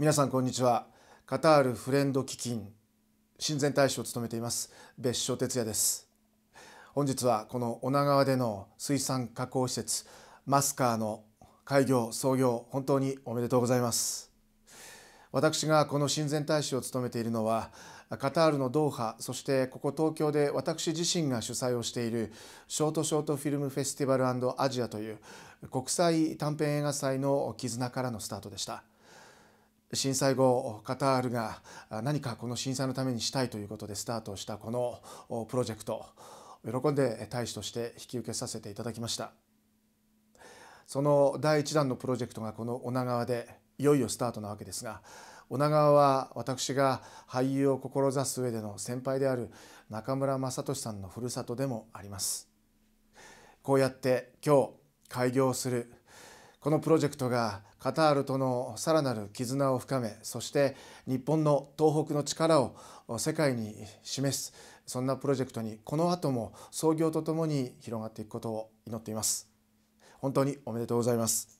皆さんこんにちはカタールフレンド基金親善大使を務めています別所哲也です本日はこの女川での水産加工施設マスカーの開業創業本当におめでとうございます私がこの親善大使を務めているのはカタールのドーハそしてここ東京で私自身が主催をしているショートショートフィルムフェスティバルアジアという国際短編映画祭の絆からのスタートでした。震災後カタールが何かこの震災のためにしたいということでスタートしたこのプロジェクト喜んで大使として引き受けさせていただきましたその第1弾のプロジェクトがこの女川でいよいよスタートなわけですが女川は私が俳優を志す上での先輩である中村雅俊さんのふるさとでもありますこうやって今日開業するこのプロジェクトがカタールとのさらなる絆を深めそして日本の東北の力を世界に示すそんなプロジェクトにこの後も創業とともに広がっていくことを祈っています本当におめでとうございます